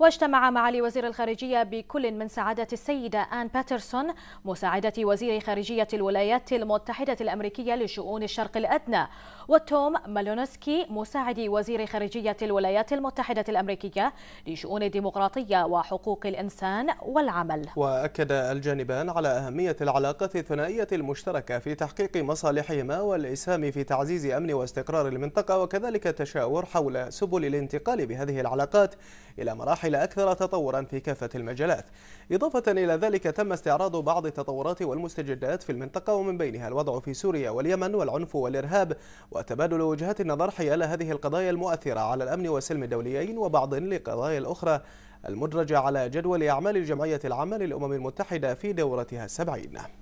واجتمع معالي وزير الخارجية بكل من سعادة السيدة آن باترسون مساعدة وزير خارجية الولايات المتحدة الأمريكية لشؤون الشرق الأدنى وتوم مالونسكي مساعد وزير خارجية الولايات المتحدة الأمريكية لشؤون الديمقراطية وحقوق الإنسان والعمل وأكد الجانبان على أهمية العلاقة الثنائية المشتركة في تحقيق مصالحهما والإسهام في تعزيز أمن واستقرار المنطقة وكذلك التشاور حول سبل الانتقال بهذه العلاقات إلى مراحل أكثر تطورا في كافة المجالات إضافة إلى ذلك تم استعراض بعض التطورات والمستجدات في المنطقة ومن بينها الوضع في سوريا واليمن والعنف والإرهاب وتبادل وجهات النظر حيال هذه القضايا المؤثرة على الأمن والسلم الدوليين وبعض لقضايا الأخرى المدرجة على جدول أعمال الجمعية العامة للأمم المتحدة في دورتها السبعين